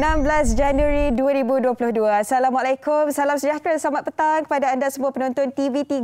16 Januari 2022. Assalamualaikum, salam sejahtera, selamat petang kepada anda semua penonton TV3.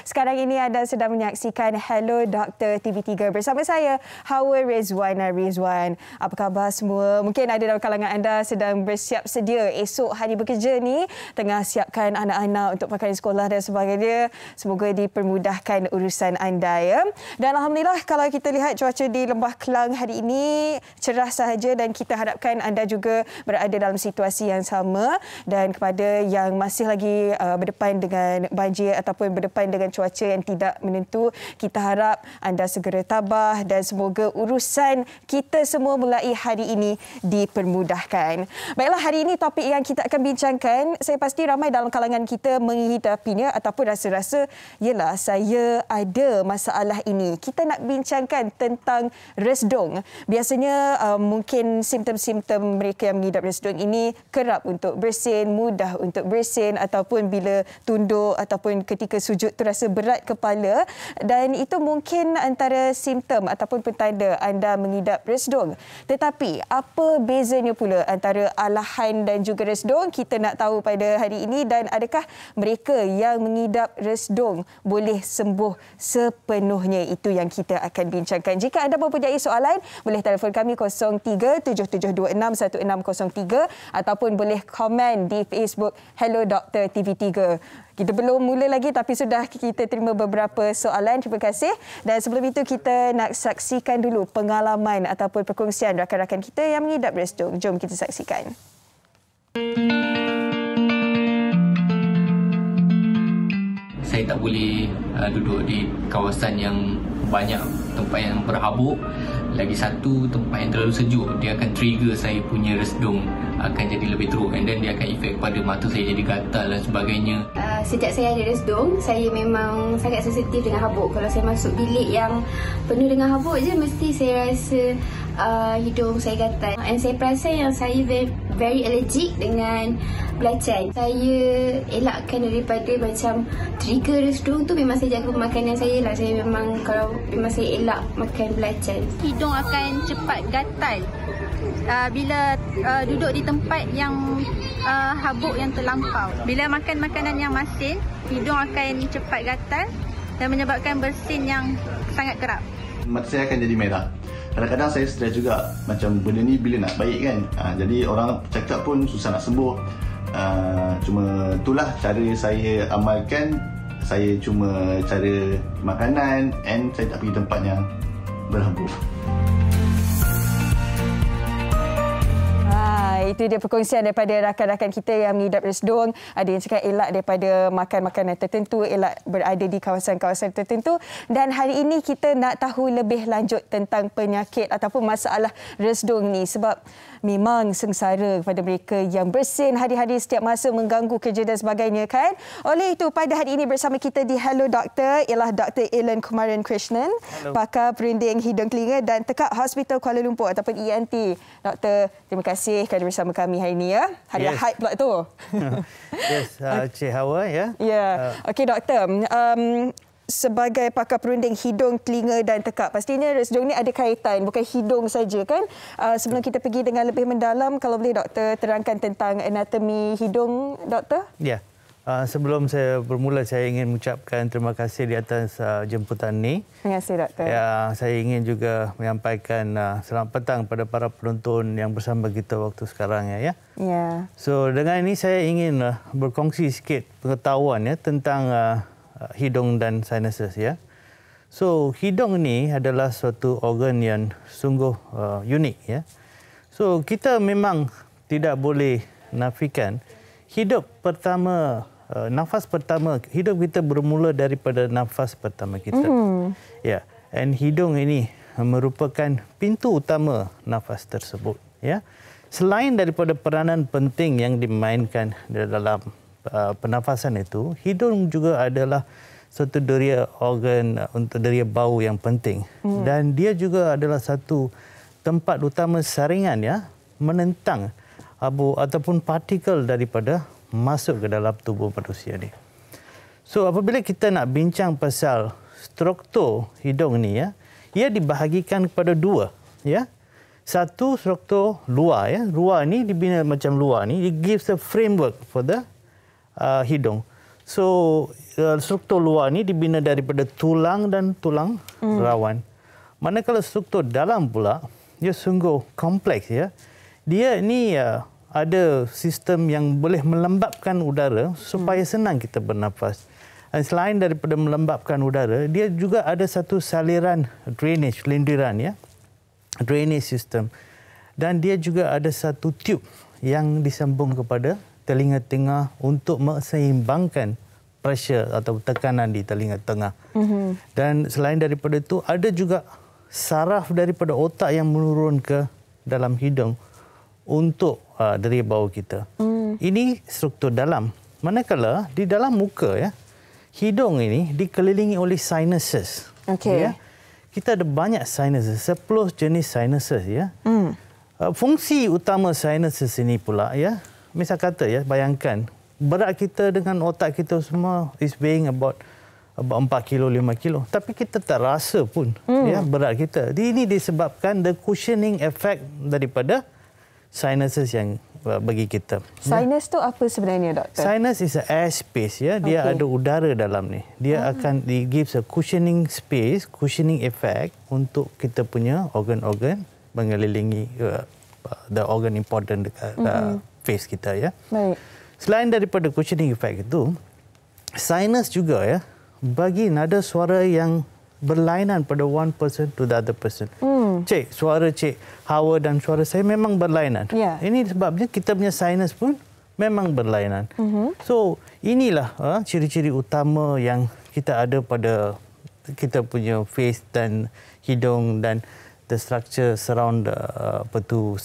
Sekarang ini anda sedang menyaksikan Hello Doktor TV3 bersama saya, Hawa Rizwana Rizwan. Apa khabar semua? Mungkin ada dalam kalangan anda sedang bersiap sedia esok hari bekerja ni tengah siapkan anak-anak untuk pakai sekolah dan sebagainya. Semoga dipermudahkan urusan anda ya. Dan Alhamdulillah kalau kita lihat cuaca di Lembah Kelang hari ini cerah sahaja dan kita harapkan anda juga berada dalam situasi yang sama dan kepada yang masih lagi uh, berdepan dengan banjir ataupun berdepan dengan cuaca yang tidak menentu, kita harap anda segera tabah dan semoga urusan kita semua mulai hari ini dipermudahkan. Baiklah, hari ini topik yang kita akan bincangkan, saya pasti ramai dalam kalangan kita menghidapinya ataupun rasa-rasa, yelah saya ada masalah ini. Kita nak bincangkan tentang resdung. Biasanya uh, mungkin simptom-simptom mereka yang mengidap restoring ini kerap untuk bersin, mudah untuk bersin ataupun bila tunduk ataupun ketika sujud terasa berat kepala dan itu mungkin antara simptom ataupun petanda anda mengidap resdung. Tetapi apa bezanya pula antara alahan dan juga resdung Kita nak tahu pada hari ini dan adakah mereka yang mengidap resdung boleh sembuh sepenuhnya? Itu yang kita akan bincangkan. Jika anda mempunyai soalan, boleh telefon kami 03 7726 0377108303 ataupun boleh komen di Facebook Hello Doktor TV3. Kita belum mula lagi tapi sudah kita terima beberapa soalan. Terima kasih. Dan sebelum itu kita nak saksikan dulu pengalaman ataupun perkongsian rakan-rakan kita yang mengidap restung. Jom kita saksikan. Saya tak boleh uh, duduk di kawasan yang banyak tempat yang berhabuk lagi satu tempat yang terlalu sejuk dia akan trigger saya punya resdung akan jadi lebih teruk and then dia akan efek pada mata saya jadi gatal dan sebagainya uh, sejak saya ada resdung saya memang sangat sensitif dengan habuk kalau saya masuk bilik yang penuh dengan habuk je mesti saya rasa uh, hidung saya gatal and saya perasan yang saya very, very allergic dengan belacan saya elakkan daripada macam trigger resdung tu memang saya jaga makanan saya lah saya memang kalau masih elak makan belacan. Hidung akan cepat gatal uh, bila uh, duduk di tempat yang uh, habuk yang terlampau. Bila makan makanan yang masin, hidung akan cepat gatal dan menyebabkan bersin yang sangat kerap. Mata saya akan jadi merah. Kadang-kadang saya stres juga macam benda ni bila nak baik kan. Uh, jadi orang cakap pun susah nak sembuh. Uh, cuma itulah cara saya amalkan saya cuma cara makanan and saya tak pergi tempat yang berhembus. Ah, itu dia perkongsian daripada rakan-rakan kita yang mengidap resdung. Ada yang cakap elak daripada makan-makanan tertentu, elak berada di kawasan-kawasan tertentu. Dan hari ini kita nak tahu lebih lanjut tentang penyakit ataupun masalah resdung ni. Sebab memang sengsara kepada mereka yang bersin hari-hari setiap masa mengganggu kerja dan sebagainya kan. Oleh itu pada hari ini bersama kita di Hello Doctor ialah Dr. Ellen Kumaran Krishnan, Hello. pakar perinding hidung telinga dan tekak Hospital Kuala Lumpur ataupun ENT. Doktor, terima kasih kerana bersama kami hari ini ya. Hari yes. hype pula tu. yes, uh, Cik Hawa ya. Ya. Yeah. Uh. Okey doktor, um, sebagai pakar perunding hidung, telinga dan tekak. Pastinya sejauh ini ada kaitan, bukan hidung saja kan. Uh, sebelum kita pergi dengan lebih mendalam, kalau boleh doktor terangkan tentang anatomi hidung, doktor. Ya. Uh, sebelum saya bermula, saya ingin mengucapkan terima kasih di atas uh, jemputan ini. Terima kasih, Doktor. Ya, saya ingin juga menyampaikan uh, selamat petang kepada para penonton yang bersama kita waktu sekarang. Ya. ya. Yeah. So, dengan ini saya ingin uh, berkongsi sikit pengetahuan ya, tentang uh, Uh, hidung dan sinuses ya. So hidung ni adalah suatu organ yang sungguh uh, unik ya. So kita memang tidak boleh nafikan hidup pertama uh, nafas pertama hidup kita bermula daripada nafas pertama kita. Mm. Ya. And hidung ini merupakan pintu utama nafas tersebut ya. Selain daripada peranan penting yang dimainkan dalam uh, pernafasan itu, hidung juga adalah satu deria organ uh, untuk deria bau yang penting. Hmm. Dan dia juga adalah satu tempat utama saringan ya menentang abu ataupun partikel daripada masuk ke dalam tubuh manusia ni. So apabila kita nak bincang pasal struktur hidung ni ya, ia dibahagikan kepada dua ya. Satu struktur luar ya, luar ni dibina macam luar ni, it gives a framework for the uh, hidung. So uh, struktur luar ni dibina daripada tulang dan tulang mm. rawan. Manakala struktur dalam pula dia sungguh kompleks ya. Dia ni uh, ada sistem yang boleh melembapkan udara supaya hmm. senang kita bernafas. Dan selain daripada melembapkan udara, dia juga ada satu saliran drainage, lindiran ya. Drainage system. Dan dia juga ada satu tube yang disambung kepada telinga tengah untuk menyeimbangkan pressure atau tekanan di telinga tengah. Mm -hmm. Dan selain daripada itu, ada juga saraf daripada otak yang menurun ke dalam hidung untuk uh, dari bau kita. Mm. Ini struktur dalam. Manakala di dalam muka, ya, hidung ini dikelilingi oleh sinuses. Okay. Ya. Kita ada banyak sinuses, 10 jenis sinuses. Ya. Mm. Uh, fungsi utama sinuses ini pula, ya, misal kata ya bayangkan berat kita dengan otak kita semua is being about about 4 kilo 5 kilo tapi kita tak rasa pun hmm. ya berat kita Di ini disebabkan the cushioning effect daripada sinuses yang uh, bagi kita. Ya. Sinus ya. tu apa sebenarnya doktor? Sinus is a air space ya. Dia okay. ada udara dalam ni. Dia hmm. akan di gives a cushioning space, cushioning effect untuk kita punya organ-organ mengelilingi uh, uh the organ important dekat uh, hmm face kita ya. Baik. Selain daripada cushioning effect itu, sinus juga ya bagi nada suara yang berlainan pada one person to the other person. Hmm. Cik, suara cik Hawa dan suara saya memang berlainan. Yeah. Ini sebabnya kita punya sinus pun memang berlainan. Mm -hmm. So, inilah ha, ciri-ciri uh, utama yang kita ada pada kita punya face dan hidung dan the structure surround uh, apa tu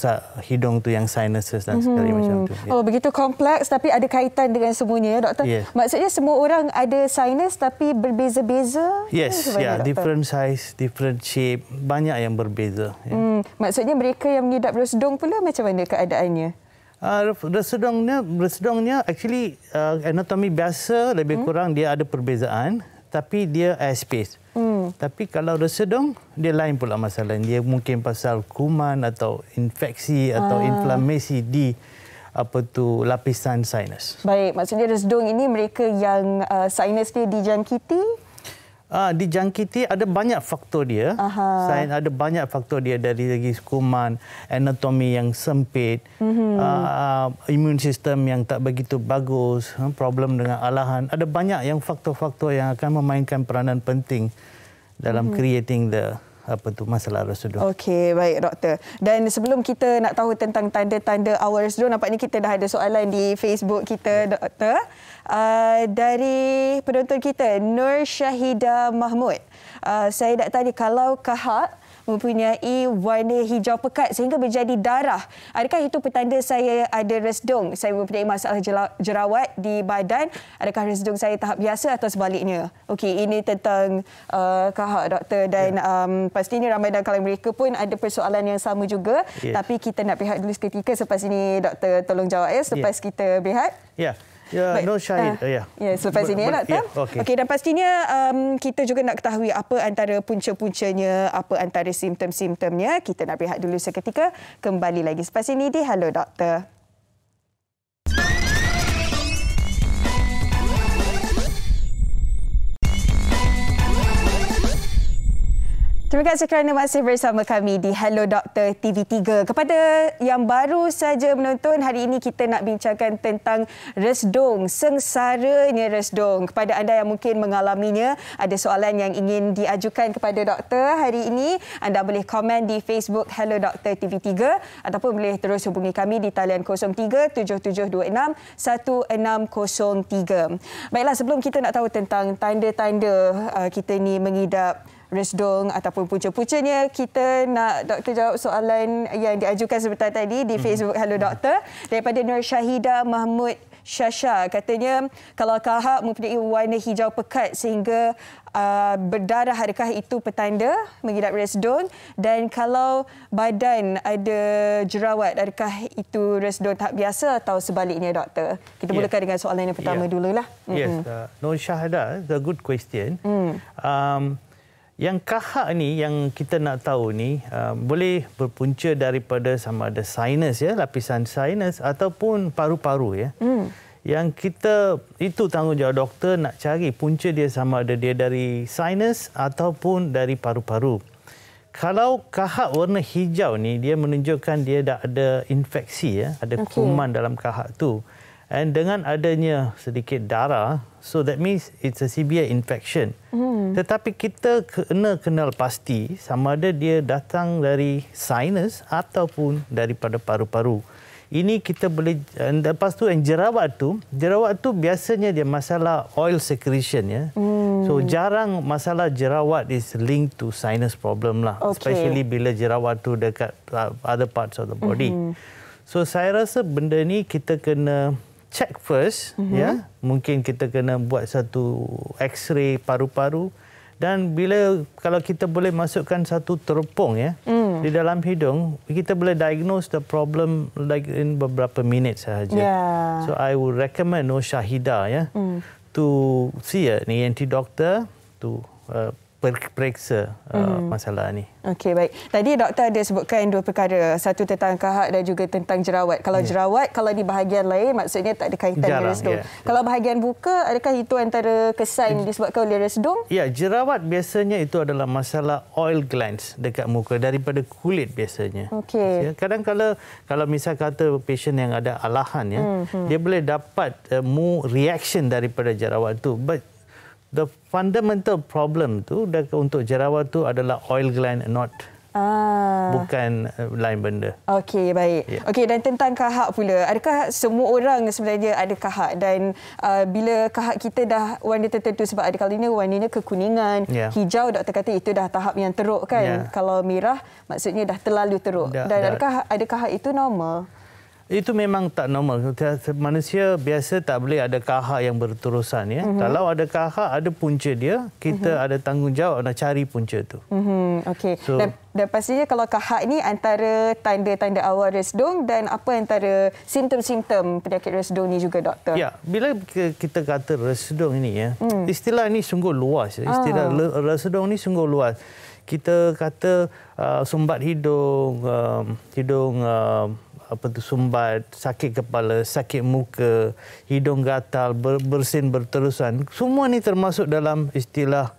hidung tu yang sinuses dan mm sekali macam tu. Ya. Oh begitu kompleks tapi ada kaitan dengan semuanya ya, doktor. Yeah. Maksudnya semua orang ada sinus tapi berbeza-beza? Yes, yeah, different size, different shape, banyak yang berbeza. Ya. Hmm, maksudnya mereka yang mengidap resdung pula macam mana keadaannya? Ah, uh, resdungnya actually anatomi biasa lebih hmm. kurang dia ada perbezaan tapi dia air Hmm. Tapi kalau resedong, dia lain pula masalah. Dia mungkin pasal kuman atau infeksi atau ah. inflamasi di apa tu lapisan sinus. Baik, maksudnya resedong ini mereka yang uh, sinus dia dijangkiti Uh, ah, dijangkiti ada banyak faktor dia. Selain ada banyak faktor dia dari segi kuman, anatomi yang sempit, mm-hmm. uh, ah, imun sistem yang tak begitu bagus, hmm, problem dengan alahan. Ada banyak yang faktor-faktor yang akan memainkan peranan penting dalam mm-hmm. creating the apa tu masalah Rasulullah. Okey, baik doktor. Dan sebelum kita nak tahu tentang tanda-tanda awal Rasulullah, nampaknya kita dah ada soalan di Facebook kita, ya. doktor. Uh, dari penonton kita, Nur Syahida Mahmud. Uh, saya nak tanya, kalau kahak mempunyai warna hijau pekat sehingga menjadi darah. Adakah itu petanda saya ada resdung? Saya mempunyai masalah jerawat di badan. Adakah resdung saya tahap biasa atau sebaliknya? Okey, ini tentang uh, kahak doktor dan ya. um, pastinya ramai dan kalau mereka pun ada persoalan yang sama juga. Ya. Tapi kita nak berehat dulu seketika. Selepas ini doktor tolong jawab ya. Selepas ya. kita berehat. Ya. Ya, ah. oh, ya. ya yeah, Nur Syahid. Uh, ya, yeah. yeah, selepas ini ya, Dr. Yeah, okay. dan pastinya um, kita juga nak ketahui apa antara punca-puncanya, apa antara simptom-simptomnya. Kita nak berehat dulu seketika. Kembali lagi selepas ini di Hello Doktor. Terima kasih kerana masih bersama kami di Hello Doctor TV3. Kepada yang baru saja menonton, hari ini kita nak bincangkan tentang resdung, sengsaranya resdung. Kepada anda yang mungkin mengalaminya, ada soalan yang ingin diajukan kepada doktor hari ini, anda boleh komen di Facebook Hello Doctor TV3 ataupun boleh terus hubungi kami di talian 03-7726-1603. Baiklah, sebelum kita nak tahu tentang tanda-tanda uh, kita ni mengidap Resdong ataupun punca-puncanya kita nak doktor jawab soalan yang diajukan sebentar tadi di mhm. Facebook Hello Doktor daripada Nur Syahida Mahmud Syasha katanya kalau kahak mempunyai warna hijau pekat sehingga uh, berdarah adakah itu petanda mengidap resdong dan kalau badan ada jerawat adakah itu resdong tak biasa atau sebaliknya doktor kita ya. mulakan yeah. dengan soalan yang pertama yeah. dululah yes mm-hmm. uh, Nur Syahida the good question mm. um yang kahak ni yang kita nak tahu ni uh, boleh berpunca daripada sama ada sinus ya lapisan sinus ataupun paru-paru ya. Hmm. Yang kita itu tanggungjawab doktor nak cari punca dia sama ada dia dari sinus ataupun dari paru-paru. Kalau kahak warna hijau ni dia menunjukkan dia dah ada infeksi ya, ada okay. kuman dalam kahak tu. And dengan adanya sedikit darah, so that means it's a severe infection. Hmm. Tetapi kita kena kenal pasti sama ada dia datang dari sinus ataupun daripada paru-paru. Ini kita boleh, and lepas tu yang jerawat tu, jerawat tu biasanya dia masalah oil secretion ya. Hmm. So jarang masalah jerawat is linked to sinus problem lah. Okay. Especially bila jerawat tu dekat uh, other parts of the body. Hmm. So saya rasa benda ni kita kena check first mm-hmm. ya mungkin kita kena buat satu x-ray paru-paru dan bila kalau kita boleh masukkan satu teropong ya mm. di dalam hidung kita boleh diagnose the problem like in beberapa minit sahaja yeah. so i would recommend no shahida ya mm. to see an ent doctor to uh, periksa uh, hmm. uh, masalah ini. Okey, baik. Tadi doktor ada sebutkan dua perkara. Satu tentang kahak dan juga tentang jerawat. Kalau yeah. jerawat, kalau di bahagian lain, maksudnya tak ada kaitan dengan resdung. Yeah. Ya. Kalau bahagian buka, adakah itu antara kesan yang disebabkan oleh resdung? Ya, yeah, jerawat biasanya itu adalah masalah oil glands dekat muka daripada kulit biasanya. Okey. Ya, kadang kalau kalau misal kata pasien yang ada alahan, ya, hmm. hmm. dia boleh dapat uh, mu reaction daripada jerawat itu. But the fundamental problem tu untuk jerawat tu adalah oil gland knot. Ah. Bukan eh, lain benda. Okey, baik. Yeah. Okey, dan tentang kahak pula. Adakah semua orang sebenarnya ada kahak? Dan uh, bila kahak kita dah warna tertentu sebab ada kali ini warnanya kekuningan, yeah. hijau, doktor kata itu dah tahap yang teruk kan? Yeah. Kalau merah, maksudnya dah terlalu teruk. Da, dan da, adakah ada kahak itu normal? itu memang tak normal. Manusia biasa tak boleh ada kahak yang berterusan ya. Mm-hmm. Kalau ada kahak, ada punca dia, kita mm-hmm. ada tanggungjawab nak cari punca tu. Mm-hmm. Okey. So, dan, dan pastinya kalau kahak ini antara tanda-tanda awal resdung dan apa antara simptom-simptom penyakit resdung ini juga doktor? Ya, bila kita kata resdung ini, ya. Mm. Istilah ini sungguh luas. Ya. Istilah ah. resdung ini sungguh luas. Kita kata uh, sumbat hidung, um, hidung uh, apa tu sumbat, sakit kepala, sakit muka, hidung gatal, ber, bersin berterusan. Semua ni termasuk dalam istilah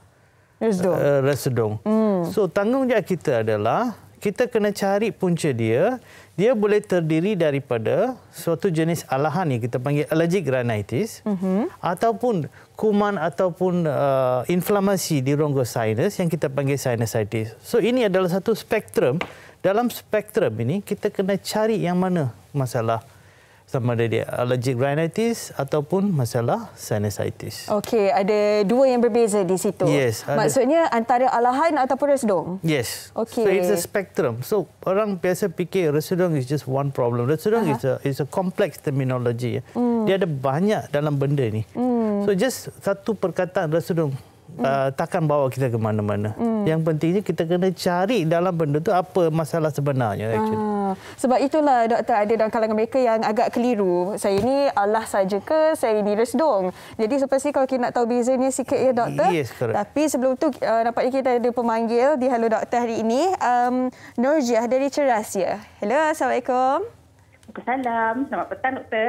residung. Uh, eh, residung. Mm. So tanggungjawab kita adalah kita kena cari punca dia. Dia boleh terdiri daripada suatu jenis alahan yang kita panggil allergic rhinitis mm-hmm. ataupun kuman ataupun uh, inflamasi di rongga sinus yang kita panggil sinusitis. So ini adalah satu spektrum dalam spektrum ini kita kena cari yang mana masalah sama ada dia allergic rhinitis ataupun masalah sinusitis. Okey, ada dua yang berbeza di situ. Yes, ada. Maksudnya antara alahan ataupun resdung? Yes. Okay. So it's a spectrum. So orang biasa fikir resdung is just one problem. Resdung is a is a complex terminology. Hmm. Dia ada banyak dalam benda ni. Hmm. So just satu perkataan resdung uh, takkan bawa kita ke mana-mana. Hmm. Yang pentingnya kita kena cari dalam benda tu apa masalah sebenarnya Ah. Sebab itulah doktor ada dalam kalangan mereka yang agak keliru. Saya ini Allah saja ke, saya ini resdong. Jadi supaya sih kalau kita nak tahu bezanya sikit ya doktor. Yes, correct. Tapi sebelum tu uh, nampaknya kita ada pemanggil di Halo Doktor hari ini. Um, Nurjiah dari Ceras ya. Hello, Assalamualaikum. Assalamualaikum. Selamat petang doktor.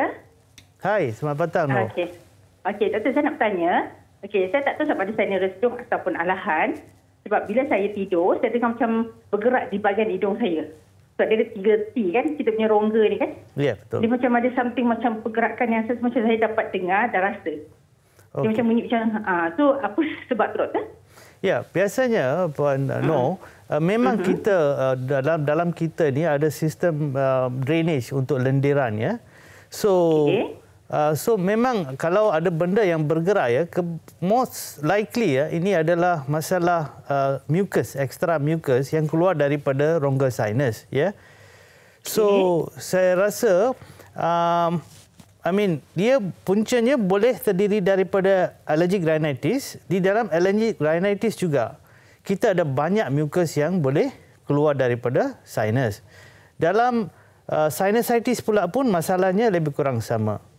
Hai, selamat petang. Okey. Okey, doktor saya nak tanya. Okey, saya tak tahu sebab ada saya ni restung ataupun alahan. Sebab bila saya tidur, saya dengar macam bergerak di bahagian hidung saya. Sebab dia ada tiga T kan, kita punya rongga ni kan. Ya, yeah, betul. Dia macam ada something macam pergerakan yang saya, macam saya dapat dengar dan rasa. Okay. macam bunyi macam, uh, so apa sebab tu doktor? Ya, biasanya Puan uh, ha. No, uh, eh, memang uh-huh. kita uh, dalam dalam kita ni ada sistem uh, drainage untuk lendiran ya. So okay. Uh, so memang kalau ada benda yang bergerak ya ke most likely ya ini adalah masalah uh, mucus extra mucus yang keluar daripada rongga sinus ya. So mm saya rasa um, I mean dia puncanya boleh terdiri daripada allergic rhinitis di dalam allergic rhinitis juga kita ada banyak mucus yang boleh keluar daripada sinus. Dalam uh, sinusitis pula pun masalahnya lebih kurang sama.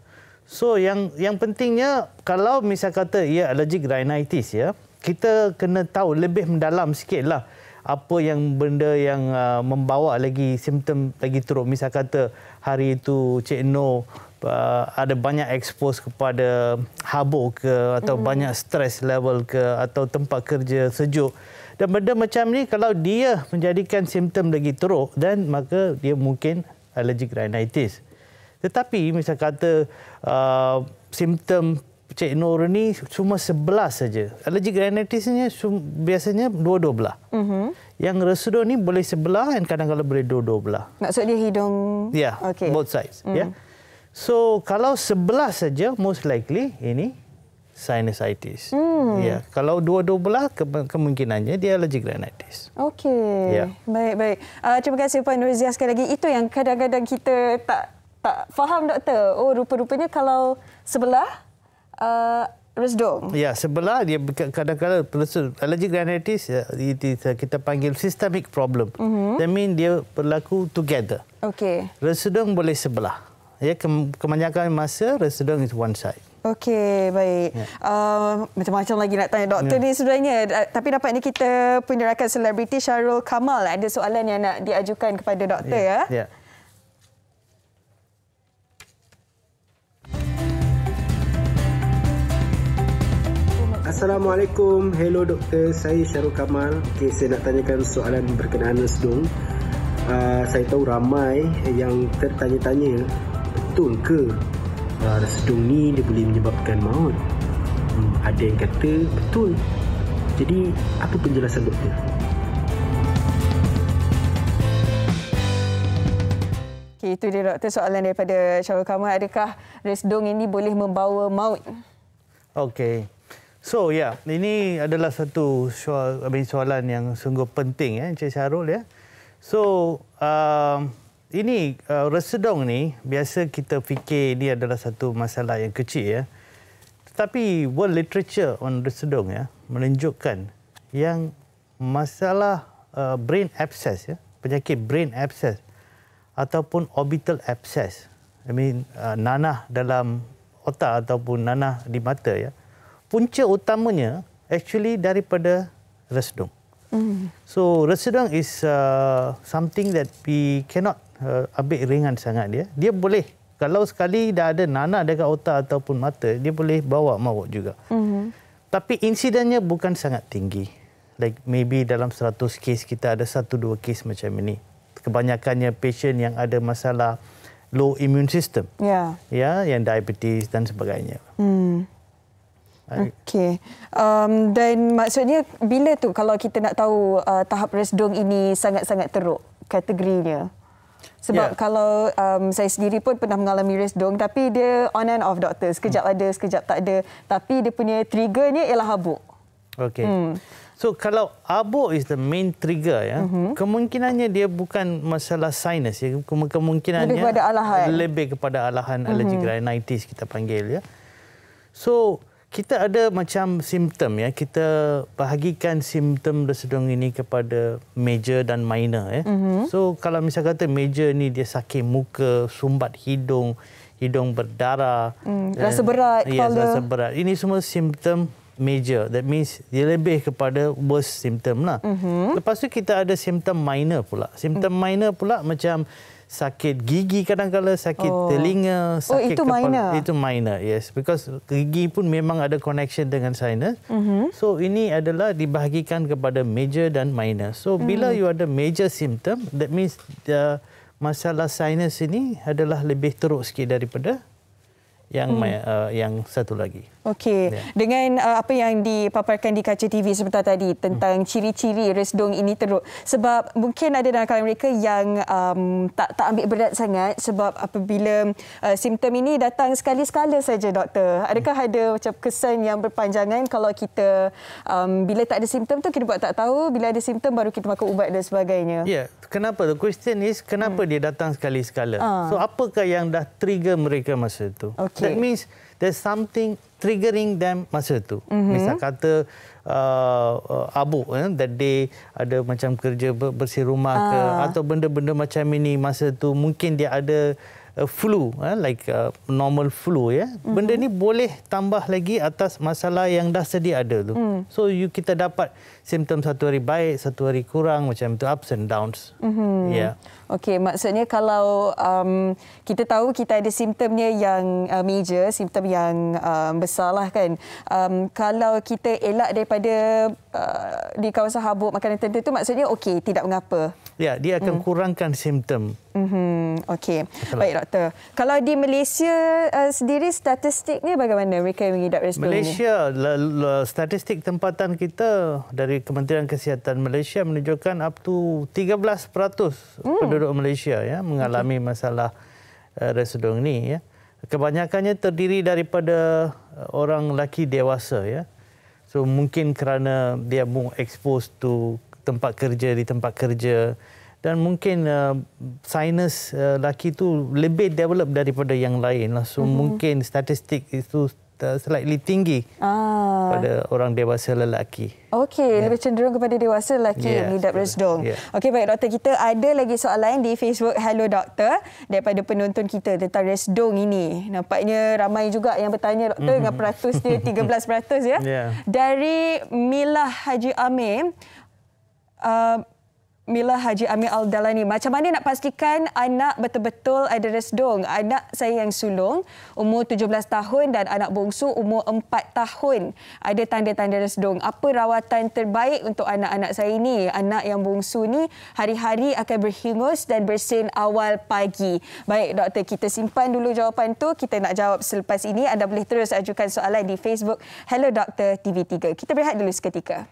So yang yang pentingnya kalau misal kata ia allergic rhinitis ya, kita kena tahu lebih mendalam sikit lah apa yang benda yang uh, membawa lagi simptom lagi teruk. Misal kata hari itu Cik No uh, ada banyak expose kepada habo ke atau mm. banyak stress level ke atau tempat kerja sejuk. Dan benda macam ni kalau dia menjadikan simptom lagi teruk dan maka dia mungkin allergic rhinitis. Tetapi misal kata Uh, simptom Cik Nur ni cuma sebelah saja. Alergi ni biasanya dua-dua belah. Mm-hmm. Yang resudo ni boleh sebelah dan kadang-kadang boleh dua-dua belah. dia hidung? Ya, yeah, okay. both sides. Ya. Mm. Yeah. So, kalau sebelah saja, most likely ini sinusitis. Hmm. Ya, kalau dua-dua belah kemungkinannya dia allergic granitis. Okey. Yeah. Baik, baik. Uh, terima kasih Puan Nurzia sekali lagi. Itu yang kadang-kadang kita tak tak faham doktor. Oh rupa-rupanya kalau sebelah uh, resdung. Ya, sebelah dia kadang-kadang pelesut allergic rhinitis ya, it kita panggil systemic problem. Mm-hmm. That mean dia berlaku together. Okey. Resdung boleh sebelah. Ya, kebanyakan masa resdung is one side. Okey, baik. Yeah. Uh, macam-macam lagi nak tanya doktor yeah. ni sebenarnya. Tapi dapatnya kita punya rakan selebriti Syarul Kamal ada soalan yang nak diajukan kepada doktor. Yeah. Ya. Yeah. Ya. Assalamualaikum. Hello doktor. Saya Syarul Kamal. Okey, saya nak tanyakan soalan berkenaan sedung. Uh, ah, saya tahu ramai yang tertanya-tanya betul ke uh, ah, sedung ni dia boleh menyebabkan maut? Hmm, ada yang kata betul. Jadi, apa penjelasan doktor? Okay, itu dia doktor soalan daripada Syarul Kamal. Adakah resdung ini boleh membawa maut? Okey. So ya, yeah, ini adalah satu soalan yang sungguh penting ya, Encik Syarul ya. So um, ini uh, resedong ni biasa kita fikir ini adalah satu masalah yang kecil ya. Tetapi world literature on resedong ya menunjukkan yang masalah uh, brain abscess ya, penyakit brain abscess ataupun orbital abscess. I mean uh, nanah dalam otak ataupun nanah di mata ya punca utamanya actually daripada residuum. Mm. So residuum is uh, something that we cannot uh, ambil ringan sangat dia. Dia boleh kalau sekali dah ada nana dekat otak ataupun mata, dia boleh bawa maut juga. Mm. Tapi insidennya bukan sangat tinggi. Like maybe dalam 100 kes kita ada 1 2 kes macam ini. Kebanyakannya patient yang ada masalah low immune system. Ya. Yeah. Ya, yang diabetes dan sebagainya. Mm. Okey. Um, dan maksudnya bila tu kalau kita nak tahu uh, tahap resdung ini sangat-sangat teruk kategorinya? Sebab yeah. kalau um, saya sendiri pun pernah mengalami resdung tapi dia on and off doktor. Sekejap hmm. ada, sekejap tak ada. Tapi dia punya triggernya ialah habuk. Okey. Hmm. So kalau abu is the main trigger ya. Mm-hmm. Kemungkinannya dia bukan masalah sinus ya. Kemungkinannya lebih kepada alahan, lebih kepada alahan mm-hmm. allergic mhm. rhinitis kita panggil ya. So kita ada macam simptom ya kita bahagikan simptom bersedung ini kepada major dan minor ya mm-hmm. so kalau misalnya kata major ni dia sakit muka sumbat hidung hidung berdarah mm, rasa berat ya yes, rasa berat ini semua simptom major that means dia lebih kepada worst simptom lah mm-hmm. lepas tu kita ada simptom minor pula simptom mm. minor pula macam sakit gigi kadang-kadang sakit oh. telinga oh, sakit oh, itu kepala minor. itu minor yes because gigi pun memang ada connection dengan sinus mm-hmm. so ini adalah dibahagikan kepada major dan minor so mm-hmm. bila mm. you ada major symptom that means the uh, masalah sinus ini adalah lebih teruk sikit daripada yang mm. uh, yang satu lagi Okey, yeah. dengan uh, apa yang dipaparkan di kaca TV sebentar tadi tentang mm. ciri-ciri resdung ini teruk sebab mungkin ada dalam kalangan mereka yang um, tak tak ambil berat sangat sebab apabila uh, simptom ini datang sekali-sekala saja doktor. Adakah mm. ada macam kesan yang berpanjangan kalau kita um, bila tak ada simptom tu kita buat tak tahu, bila ada simptom baru kita makan ubat dan sebagainya. Ya, yeah. kenapa the question is kenapa mm. dia datang sekali-sekala? Uh. So apakah yang dah trigger mereka masa itu? Okay. That means there's something triggering them masa tu. Mm-hmm. Misal kata uh, uh, abuk eh, that day ada macam kerja bersih rumah ke uh. atau benda-benda macam ini masa tu mungkin dia ada uh, flu eh, like uh, normal flu ya. Yeah. Mm-hmm. Benda ni boleh tambah lagi atas masalah yang dah sedia ada tu. Mm. So you kita dapat simptom satu hari baik, satu hari kurang macam tu ups and downs. Mm-hmm. Yeah. Okey, maksudnya kalau um, kita tahu kita ada simptomnya yang uh, major, simptom yang um, lah kan. Um, kalau kita elak daripada uh, di kawasan habuk makanan tertentu maksudnya okey, tidak mengapa. Ya, dia akan hmm. kurangkan simptom Mm-hmm. Okey. Baik doktor. Kalau di Malaysia uh, sendiri statistiknya bagaimana mereka yang mengidap respirator Malaysia, ini? Malaysia statistik tempatan kita dari Kementerian Kesihatan Malaysia menunjukkan up to 13% mm. penduduk Malaysia ya mengalami okay. masalah uh, respirator ini ya. Kebanyakannya terdiri daripada uh, orang lelaki dewasa ya. So mungkin kerana dia more exposed to tempat kerja di tempat kerja dan mungkin uh, sinus uh, laki itu lebih develop daripada yang lain lah. so mm-hmm. mungkin statistik itu uh, slightly tinggi ah. pada orang dewasa lelaki. Okey, yeah. lebih cenderung kepada dewasa lelaki yeah. mengidap resdung. Yeah. Okey, baik doktor kita ada lagi soalan di Facebook Hello Doktor daripada penonton kita tentang resdung ini. Nampaknya ramai juga yang bertanya doktor mm-hmm. dengan peratus dia 13% ya. Yeah. Dari Milah Haji Amin uh, Mila Haji Amir Al-Dalani, macam mana nak pastikan anak betul-betul ada resdung? Anak saya yang sulung, umur 17 tahun dan anak bongsu umur 4 tahun ada tanda-tanda resdung. Apa rawatan terbaik untuk anak-anak saya ini? Anak yang bongsu ni hari-hari akan berhingus dan bersin awal pagi. Baik, doktor, kita simpan dulu jawapan tu. Kita nak jawab selepas ini. Anda boleh terus ajukan soalan di Facebook Hello Doktor TV3. Kita berehat dulu seketika.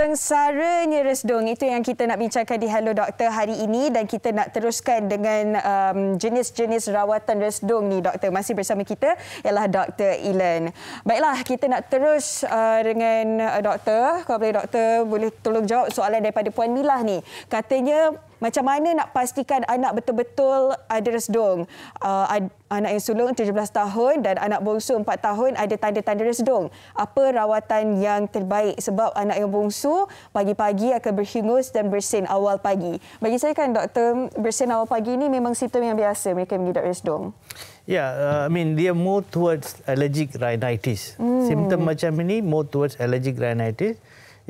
sengsaranya resdung itu yang kita nak bincangkan di Hello Doktor hari ini dan kita nak teruskan dengan um, jenis-jenis rawatan resdung ni doktor masih bersama kita ialah Doktor Ilan. Baiklah kita nak terus uh, dengan uh, doktor. Kalau boleh doktor boleh tolong jawab soalan daripada puan Milah ni. Katanya macam mana nak pastikan anak betul-betul ada resdung? Uh, ad, anak yang sulung 17 tahun dan anak bongsu 4 tahun ada tanda-tanda resdung. Apa rawatan yang terbaik sebab anak yang bongsu pagi-pagi akan berhingus dan bersin awal pagi? Bagi saya kan doktor, bersin awal pagi ini memang simptom yang biasa mereka mengidap resdung. Ya, yeah, uh, I mean dia more towards allergic rhinitis. Hmm. Simptom macam ini more towards allergic rhinitis.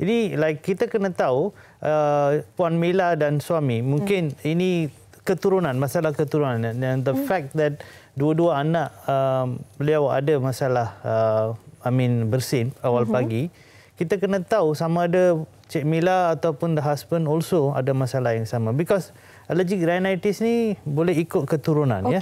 Jadi, like kita kena tahu Uh, Puan Mila dan suami hmm. mungkin hmm. ini keturunan masalah keturunan dan the hmm. fact that dua-dua anak um, beliau ada masalah uh, I mean bersin awal hmm. pagi kita kena tahu sama ada Cik Mila ataupun the husband also ada masalah yang sama because allergic rhinitis ni boleh ikut keturunan okay. ya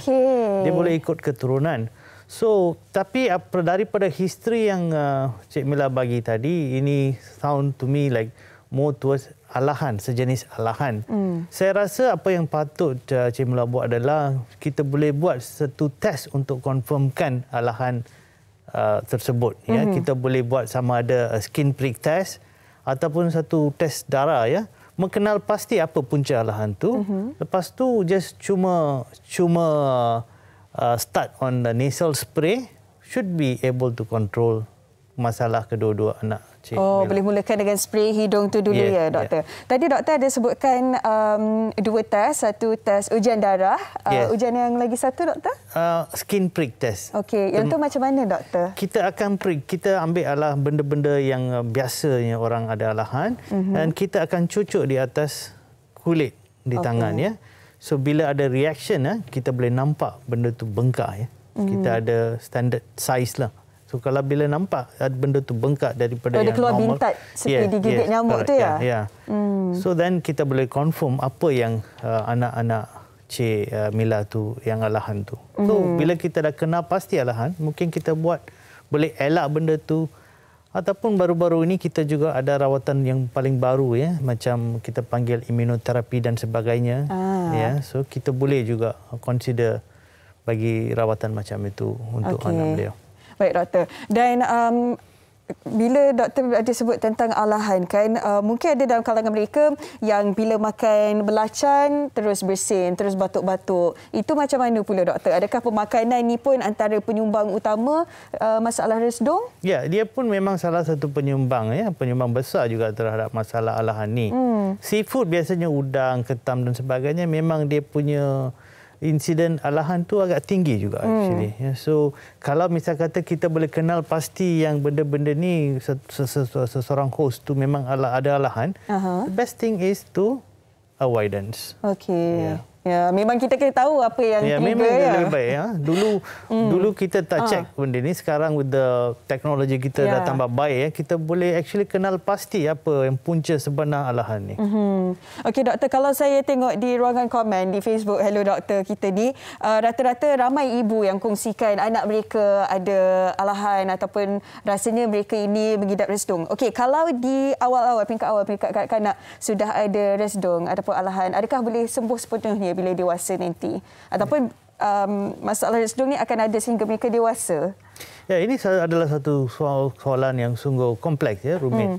dia boleh ikut keturunan so tapi daripada history yang uh, Cik Mila bagi tadi ini sound to me like more towards alahan, sejenis alahan. Mm. Saya rasa apa yang patut uh, Cik Mula buat adalah kita boleh buat satu test untuk confirmkan alahan uh, tersebut. Mm-hmm. Ya. Hmm. Kita boleh buat sama ada eh, skin prick test ataupun satu test darah ya mengenal pasti apa punca alahan tu mm-hmm. lepas tu just cuma cuma uh, start on the nasal spray should be able to control masalah kedua-dua anak Cik oh, Mila. boleh mulakan dengan spray hidung tu dulu yeah, ya, doktor. Yeah. Tadi doktor ada sebutkan um, dua test, satu test ujian darah, yeah. uh, ujian yang lagi satu doktor? Uh, skin prick test. Okey, yang Tem- tu macam mana doktor? Kita akan prick, kita ambil alah benda-benda yang uh, biasanya orang ada alahan mm-hmm. dan kita akan cucuk di atas kulit di okay. tangan ya. So bila ada reaction ya, kita boleh nampak benda tu bengkak ya. Mm-hmm. Kita mhm. ada standard size lah. So kalau bila nampak benda tu bengkak daripada oh, yang normal. Ada keluar bintat seperti yeah, digigit yes, nyamuk correct, tu ya. Yeah, yeah. Hmm. So then kita boleh confirm apa yang uh, anak-anak Cik uh, Mila tu yang alahan tu. So hmm. bila kita dah kenal pasti alahan, mungkin kita buat boleh elak benda tu ataupun baru-baru ini kita juga ada rawatan yang paling baru ya macam kita panggil imunoterapi dan sebagainya ah. ya so kita boleh juga consider bagi rawatan macam itu untuk okay. anak beliau Baik doktor. Dan um, bila doktor ada sebut tentang alahan kan uh, mungkin ada dalam kalangan mereka yang bila makan belacan terus bersin terus batuk-batuk itu macam mana pula doktor adakah pemakanan ini pun antara penyumbang utama uh, masalah resdung ya dia pun memang salah satu penyumbang ya penyumbang besar juga terhadap masalah alahan ini. hmm. seafood biasanya udang ketam dan sebagainya memang dia punya insiden alahan tu agak tinggi juga hmm. actually. Ya, so kalau misal kata kita boleh kenal pasti yang benda-benda ni seseorang host tu memang ada alahan. Uh-huh. The best thing is to avoidance. Okay. Yeah. Ya, memang kita kena tahu apa yang ya, trigger ya. Memang lebih baik ya. Dulu mm. dulu kita tak ah. cek uh. benda ni, sekarang with the teknologi kita yeah. dah tambah baik ya, kita boleh actually kenal pasti apa yang punca sebenar alahan ni. Mm-hmm. Okey doktor, kalau saya tengok di ruangan komen di Facebook Hello Doktor kita ni, uh, rata-rata ramai ibu yang kongsikan anak mereka ada alahan ataupun rasanya mereka ini mengidap resdung. Okey, kalau di awal-awal peringkat awal peringkat kanak-kanak sudah ada resdung ataupun alahan, adakah boleh sembuh sepenuhnya? dia bila dewasa nanti ataupun um, masalah sedung ni akan ada sehingga mereka dewasa. Ya ini adalah satu soal soalan yang sungguh kompleks ya rumit. Hmm.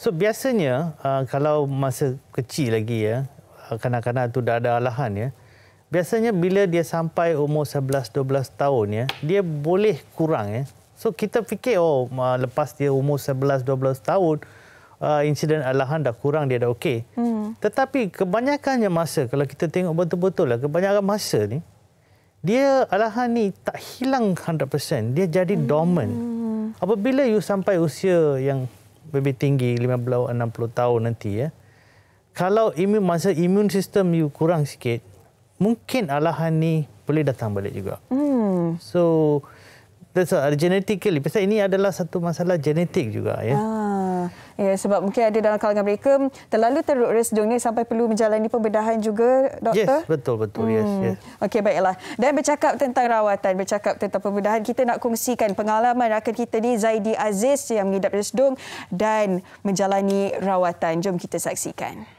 So biasanya uh, kalau masa kecil lagi ya uh, kanak-kanak tu dah ada alahan ya. Biasanya bila dia sampai umur 11 12 tahun ya, dia boleh kurang ya. So kita fikir oh lepas dia umur 11 12 tahun uh, insiden alahan uh, dah kurang dia dah okey. Hmm. Tetapi kebanyakannya masa kalau kita tengok betul-betul lah kebanyakan masa ni dia alahan ni tak hilang 100%. Dia jadi hmm. dormant. Apabila you sampai usia yang lebih tinggi 50 60 tahun nanti ya. Kalau imun masa imun sistem you kurang sikit, mungkin alahan ni boleh datang balik juga. Hmm. So that's a genetically. Pasal ini adalah satu masalah genetik juga ya. Ah. Ya, sebab mungkin ada dalam kalangan mereka mm, terlalu teruk residung ini sampai perlu menjalani pembedahan juga, doktor. Yes, betul betul. Hmm. Yes, yes. Okey, baiklah. Dan bercakap tentang rawatan, bercakap tentang pembedahan, kita nak kongsikan pengalaman rakan kita ni Zaidi Aziz yang mengidap residung dan menjalani rawatan. Jom kita saksikan.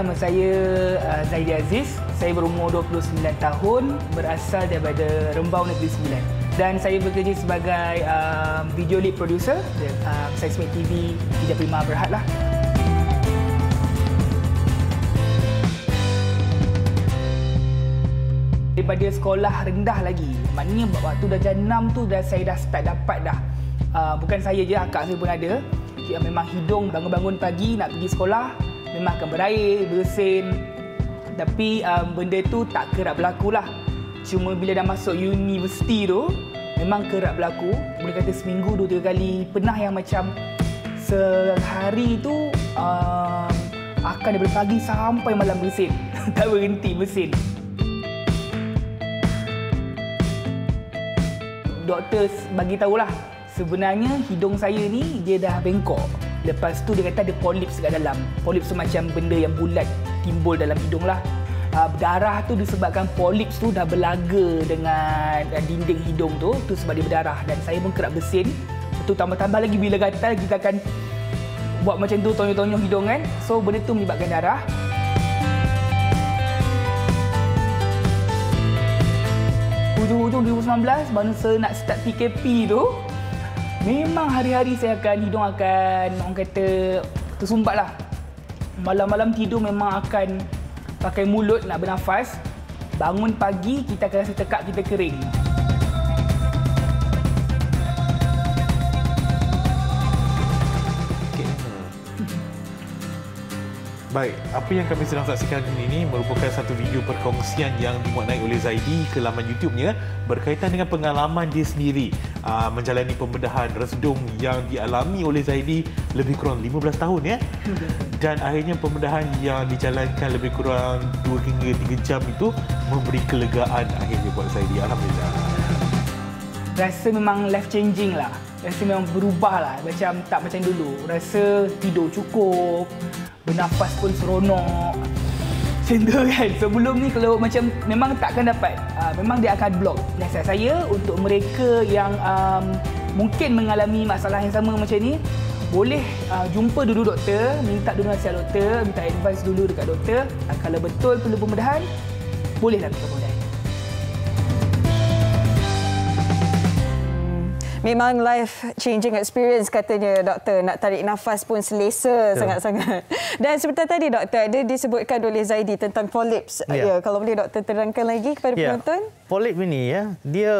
nama saya uh, Zaidi Aziz. Saya berumur 29 tahun, berasal daripada Rembau Negeri Sembilan. Dan saya bekerja sebagai um, video lead producer ya. uh, Seismic TV Hijab Prima Berhad. Lah. Daripada sekolah rendah lagi, maknanya waktu dah jam 6 tu dah saya dah start dapat dah. Uh, bukan saya je, akak saya pun ada. Memang hidung bangun-bangun pagi nak pergi sekolah, memang akan berair, bersin. Tapi um, benda tu tak kerap berlaku lah. Cuma bila dah masuk universiti tu, memang kerap berlaku. Boleh kata seminggu dua tiga kali. Pernah yang macam sehari tu um, akan dari pagi sampai malam bersin. tak berhenti bersin. Doktor bagi tahulah sebenarnya hidung saya ni dia dah bengkok. Lepas tu dia kata ada polips dekat dalam. Polips tu macam benda yang bulat timbul dalam hidung lah. Ah, darah tu disebabkan polips tu dah berlaga dengan ah, dinding hidung tu. Tu sebab dia berdarah dan saya pun kerap bersin. tu tambah-tambah lagi bila gatal kita akan buat macam tu tonyo-tonyo hidung kan. So benda tu menyebabkan darah. Hujung-hujung 2019 baru saya nak start PKP tu. Memang hari-hari saya akan hidung akan orang kata tersumbat lah. Malam-malam tidur memang akan pakai mulut nak bernafas. Bangun pagi kita akan rasa tekak kita kering. Baik, apa yang kami sedang saksikan ini ni merupakan satu video perkongsian yang dimuat naik oleh Zaidi ke laman YouTube-nya berkaitan dengan pengalaman dia sendiri uh, menjalani pembedahan resdung yang dialami oleh Zaidi lebih kurang 15 tahun ya. Dan akhirnya pembedahan yang dijalankan lebih kurang 2 hingga 3 jam itu memberi kelegaan akhirnya buat Zaidi. Alhamdulillah. Rasa memang life changing lah rasa memang berubah lah macam tak macam dulu rasa tidur cukup bernafas pun seronok macam tu kan sebelum ni kalau macam memang takkan dapat uh, memang dia akan block nasihat saya untuk mereka yang um, mungkin mengalami masalah yang sama macam ni boleh uh, jumpa dulu doktor minta dulu nasihat doktor minta advice dulu dekat doktor uh, kalau betul perlu pembedahan bolehlah minta pembedahan Memang life changing experience katanya doktor. Nak tarik nafas pun selesa yeah. sangat-sangat. Dan seperti tadi doktor, ada disebutkan oleh Zaidi tentang polyps. Yeah. Ya, kalau boleh doktor terangkan lagi kepada yeah. penonton. Polyp ini ya, dia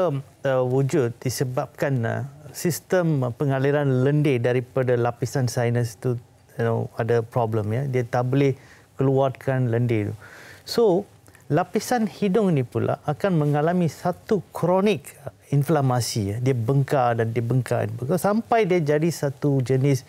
uh, wujud disebabkan uh, sistem pengaliran lendir daripada lapisan sinus itu you know, ada problem ya. Dia tak boleh keluarkan lendir. So, lapisan hidung ini pula akan mengalami satu kronik inflamasi ya. dia bengkak dan dia bengkak sampai dia jadi satu jenis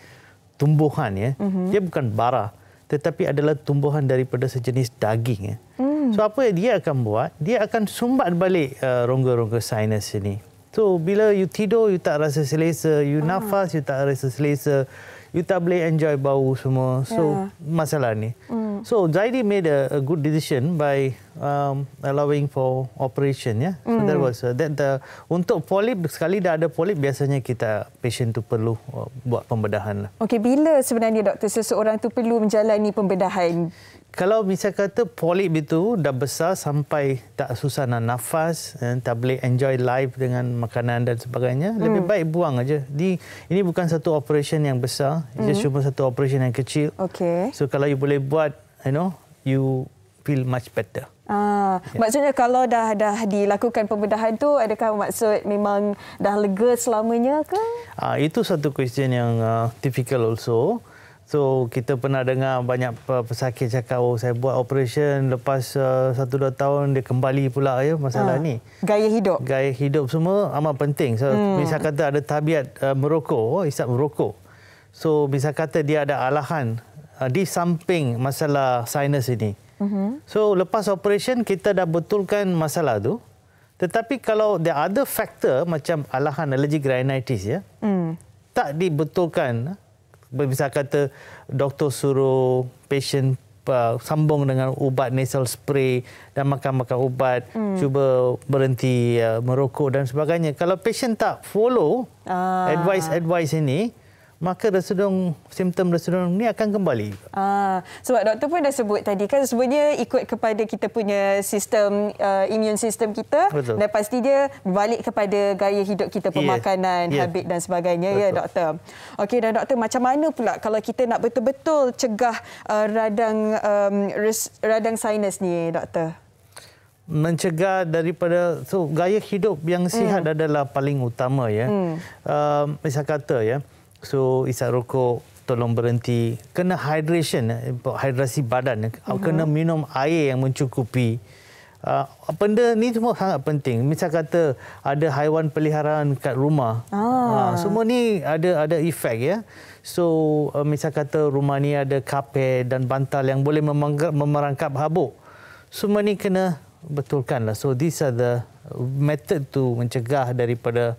tumbuhan ya mm-hmm. dia bukan bara tetapi adalah tumbuhan daripada sejenis daging ya mm. so apa yang dia akan buat dia akan sumbat balik uh, rongga-rongga sinus ini so bila you tidur you tak rasa selesa you ah. nafas you tak rasa selesa you tak boleh enjoy bau semua. So yeah. masalah ni. Mm. So Zaidi made a, a good decision by um, allowing for operation. Yeah, mm. so that mm. was uh, that the untuk polip sekali dah ada polip biasanya kita patient tu perlu uh, buat pembedahan lah. Okay, bila sebenarnya doktor seseorang tu perlu menjalani pembedahan? kalau misalnya kata polip itu dah besar sampai tak susah nak nafas, eh, tak boleh enjoy life dengan makanan dan sebagainya, mm. lebih baik buang aja. Di ini bukan satu operation yang besar, mm. just hmm. cuma satu operation yang kecil. Okay. So kalau you boleh buat, you know, you feel much better. Ah, yeah. maksudnya kalau dah dah dilakukan pembedahan tu adakah maksud memang dah lega selamanya ke? Ah, itu satu question yang uh, typical also. So kita pernah dengar banyak pesakit cakap oh saya buat operasi lepas eh, satu uh, dua tahun dia kembali pula ya masalah ha. ni. Gaya hidup. Gaya hidup semua amat penting. So hmm. misal kata ada tabiat uh, merokok, oh, isap merokok. So bisa kata dia ada alahan uh, di samping masalah sinus ini. Mhm. So lepas operasi kita dah betulkan masalah tu. Tetapi kalau the other factor macam alahan allergic rhinitis ya. Mm. Tak dibetulkan misal kata doktor suruh patient uh, sambung dengan ubat nasal spray dan makan-makan ubat hmm. cuba berhenti uh, merokok dan sebagainya kalau patient tak follow ah. advice-advice ah. ini maka residung simptom residung ni akan kembali. Ah sebab doktor pun dah sebut tadi kan sebenarnya ikut kepada kita punya sistem uh, immune system kita Betul. dan pasti dia balik kepada gaya hidup kita pemakanan yeah. habit dan sebagainya ya, Betul. ya doktor. Okey dan doktor macam mana pula kalau kita nak betul-betul cegah uh, radang um, res, radang sinus ni doktor? Mencegah daripada so, gaya hidup yang sihat mm. adalah paling utama ya. Mm. Uh, misal kata ya. So isap rokok tolong berhenti. Kena hydration, hidrasi eh, badan. Uh-huh. Kena minum air yang mencukupi. Uh, benda ni semua sangat penting. Misal kata ada haiwan peliharaan kat rumah. Ah. Uh, semua ni ada ada efek ya. So uh, misal kata rumah ni ada kape dan bantal yang boleh memerangkap habuk. Semua ni kena betulkan lah. So these are the method to mencegah daripada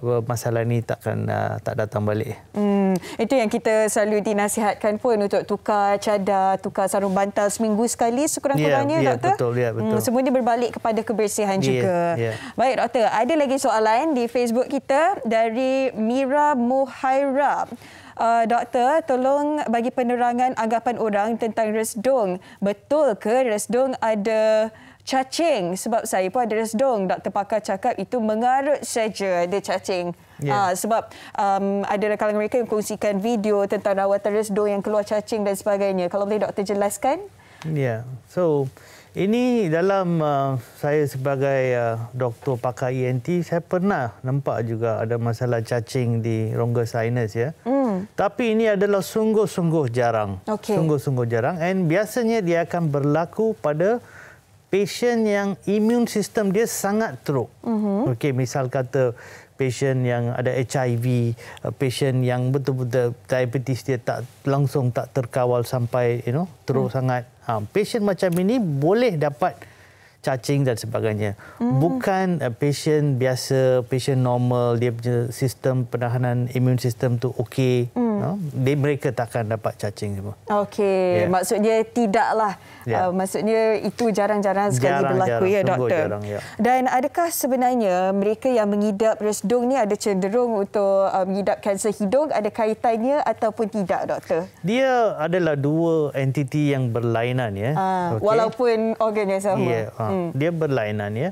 masalah ni takkan uh, tak datang balik. Hmm, itu yang kita selalu dinasihatkan pun untuk tukar cadar, tukar sarung bantal seminggu sekali sekurang-kurangnya, yeah, yeah, doktor. Ya, betul, yeah, betul. Hmm, semuanya berbalik kepada kebersihan yeah, juga. Yeah. Baik, doktor. Ada lagi soalan di Facebook kita dari Mira Muhaira. Uh, doktor, tolong bagi penerangan anggapan orang tentang resdung. Betul ke resdung ada cacing sebab saya pun ada resdung doktor pakar cakap itu mengarut saja ada cacing yeah. Ya. uh, sebab um, ada kalangan mereka yang kongsikan video tentang rawatan resdung yang keluar cacing dan sebagainya kalau boleh doktor jelaskan ya yeah. so ini dalam uh, saya sebagai uh, doktor pakar ENT saya pernah nampak juga ada masalah cacing di rongga sinus ya. Mm. Tapi ini adalah sungguh-sungguh jarang. Okay. Sungguh-sungguh jarang and biasanya dia akan berlaku pada Pasien yang imun sistem dia sangat teruk. Mm-hmm. Okey, misal kata pasien yang ada HIV, eh, pasien yang betul-betul diabetes dia tak langsung tak terkawal sampai you know, teruk mm. sangat. Ha, patient macam ini boleh dapat cacing dan sebagainya. Mm. Bukan uh, patient biasa, pasien normal, dia punya sistem penahanan imun sistem tu okey. Mm. Ha? Dia, mereka takkan dapat cacing semua. Okey, yeah. maksudnya tidaklah. Yeah. Uh, maksudnya itu jarang-jarang sekali jarang, berlaku jarang. ya doktor. Jarang, ya. Dan adakah sebenarnya mereka yang mengidap resdung ni ada cenderung untuk uh, mengidap kanser hidung ada kaitannya ataupun tidak doktor? Dia adalah dua entiti yang berlainan ya. Uh, ah, okay. Walaupun organnya sama. Yeah. Uh, hmm. Dia berlainan ya.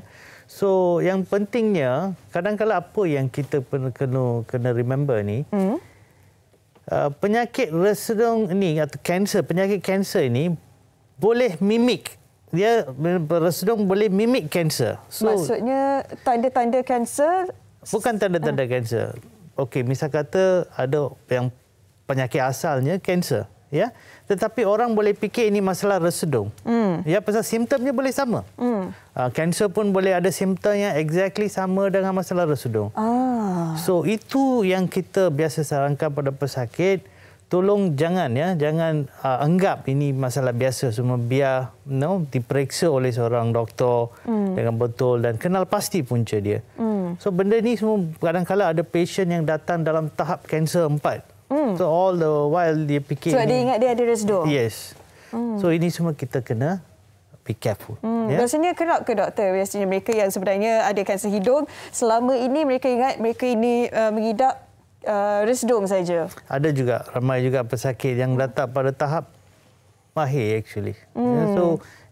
So yang pentingnya kadang-kadang apa yang kita perlu kena, kena remember ni hmm. Uh, penyakit resedong ini atau kanser, penyakit kanser ini boleh mimik dia resedong boleh mimik kanser. So, Maksudnya tanda-tanda kanser? Bukan tanda-tanda kanser. Ah. Okey, misal kata ada yang penyakit asalnya kanser ya tetapi orang boleh fikir ini masalah resedung mm. ya pasal simptomnya boleh sama mm. uh, ah, kanser pun boleh ada simptomnya exactly sama dengan masalah resedung ah. so itu yang kita biasa sarankan pada pesakit tolong jangan ya jangan uh, anggap ini masalah biasa semua biar you no know, diperiksa oleh seorang doktor mm. dengan betul dan kenal pasti punca dia mm. so benda ni semua kadang-kadang ada patient yang datang dalam tahap kanser empat. Mm. So all the while dia fikir. Sebab so, dia ingat dia ada residual. Yes. Mm. So ini semua kita kena be careful. Mm. Yeah? Biasanya kerap ke doktor? Biasanya mereka yang sebenarnya ada kanser hidung. Selama ini mereka ingat mereka ini uh, mengidap uh, residual saja. Ada juga. Ramai juga pesakit yang datang pada tahap mahir actually. Ya, mm. Yeah, so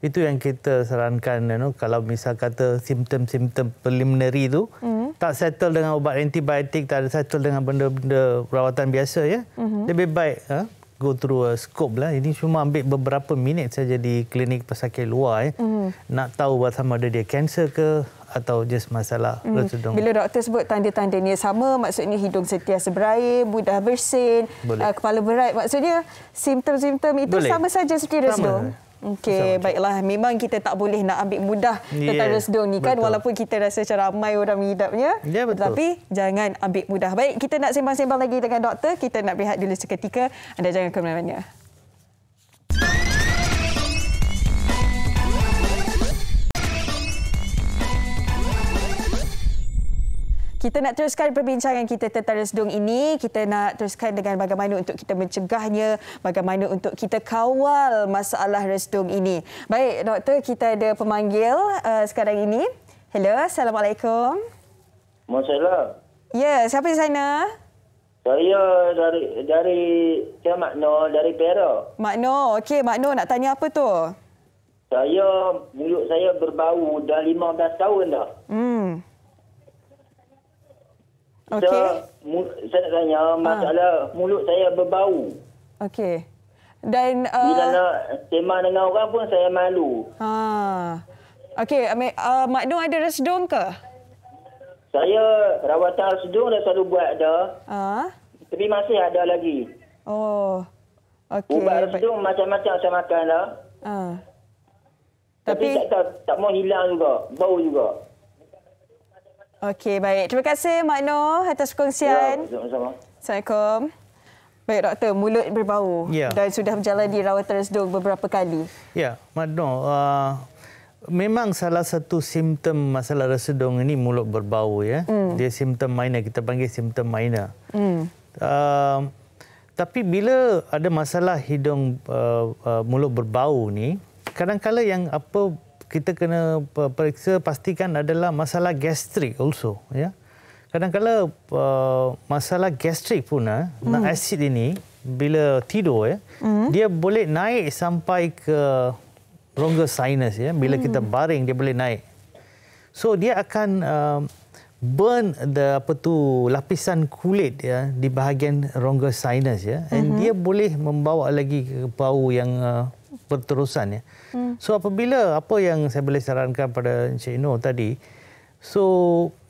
itu yang kita sarankan. You know, kalau misal kata simptom-simptom preliminary itu. Mm tak settle dengan ubat antibiotik, tak ada settle dengan benda-benda perawatan biasa ya. Mm-hmm. Lebih baik ha, go through a scope lah. Ini cuma ambil beberapa minit saja di klinik pesakit luar ya. Mm-hmm. Nak tahu sama ada dia kanser ke atau just masalah hmm. dong. Bila doktor sebut tanda-tandanya sama, maksudnya hidung sentiasa berair, mudah bersin, uh, kepala berat, maksudnya simptom-simptom itu Boleh. sama saja seperti rotodong. dong. Okey, baiklah. Memang kita tak boleh nak ambil mudah yeah. tentang resdung ni kan. Betul. Walaupun kita rasa macam ramai orang mengidapnya. Ya, yeah, betul. Tapi jangan ambil mudah. Baik, kita nak sembang-sembang lagi dengan doktor. Kita nak berehat dulu seketika. Anda jangan ke mana Kita nak teruskan perbincangan kita tentang resdung ini. Kita nak teruskan dengan bagaimana untuk kita mencegahnya, bagaimana untuk kita kawal masalah resdung ini. Baik, doktor, kita ada pemanggil uh, sekarang ini. Hello, Assalamualaikum. Masalah. Ya, siapa di sana? Saya dari dari saya Makno dari Perak. Makno, okey Makno nak tanya apa tu? Saya mulut saya berbau dah 15 tahun dah. Hmm. Okey. Saya nak tanya ah. masalah ha. mulut saya berbau. Okey. Dan uh, bila nak tema dengan orang pun saya malu. Ah, Okey, uh, Mak Nur ada resdung ke? Saya rawatan resdung dah selalu buat dah. Ah? Tapi masih ada lagi. Oh. Okey. Ubat resdung But... macam-macam saya makan dah. Ha. Ah. Tapi, tapi tak, tak, tak mau hilang juga. Bau juga. Okey, baik. Terima kasih Mak Noh atas perkongsian. Ya, sama-sama. Assalamualaikum. Baik, Doktor. Mulut berbau ya. dan sudah menjalani rawatan sedung beberapa kali. Ya, Mak Noh. Uh, memang salah satu simptom masalah resedung ini mulut berbau. ya. Mm. Dia simptom minor. Kita panggil simptom minor. Mm. Uh, tapi bila ada masalah hidung uh, uh, mulut berbau ni, kadang-kadang yang apa kita kena periksa pastikan adalah masalah gastrik also ya. Kadang-kadang uh, masalah gastrik pun uh, hmm. nak asid ini bila tidur ya, hmm. dia boleh naik sampai ke rongga sinus ya bila hmm. kita baring dia boleh naik. So dia akan uh, burn the apa tu lapisan kulit ya di bahagian rongga sinus ya and hmm. dia boleh membawa lagi ke bau yang uh, berterusan ya. Hmm. So apabila apa yang saya boleh sarankan pada Encik Noh tadi, so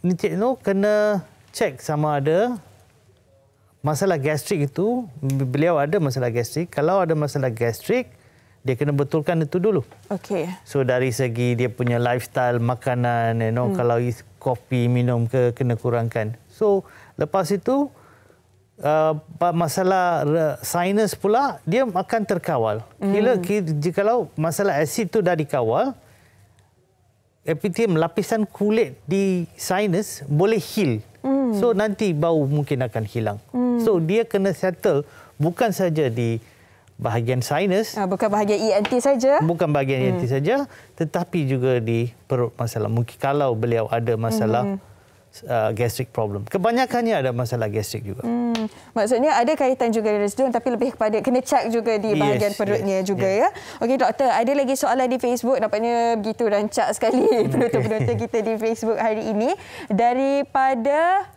Encik Noh kena cek sama ada masalah gastrik itu, beliau ada masalah gastrik. Kalau ada masalah gastrik, dia kena betulkan itu dulu. Okey. So dari segi dia punya lifestyle, makanan, you know, hmm. kalau kopi minum ke kena kurangkan. So lepas itu uh, masalah uh, sinus pula dia akan terkawal. Bila mm. jika masalah asid tu dah dikawal epitelium lapisan kulit di sinus boleh heal. Mm. So nanti bau mungkin akan hilang. Mm. So dia kena settle bukan saja di bahagian sinus ah, bukan bahagian ENT saja bukan bahagian ENT hmm. saja tetapi juga di perut masalah mungkin kalau beliau ada masalah hmm. uh, gastric problem kebanyakannya ada masalah gastric juga hmm. Hmm. Maksudnya ada kaitan juga dengan residu tapi lebih kepada kena cek juga di bahagian perutnya yes, juga yes. ya. Okey doktor, ada lagi soalan di Facebook nampaknya begitu rancak sekali hmm, penonton-penonton okay. kita di Facebook hari ini daripada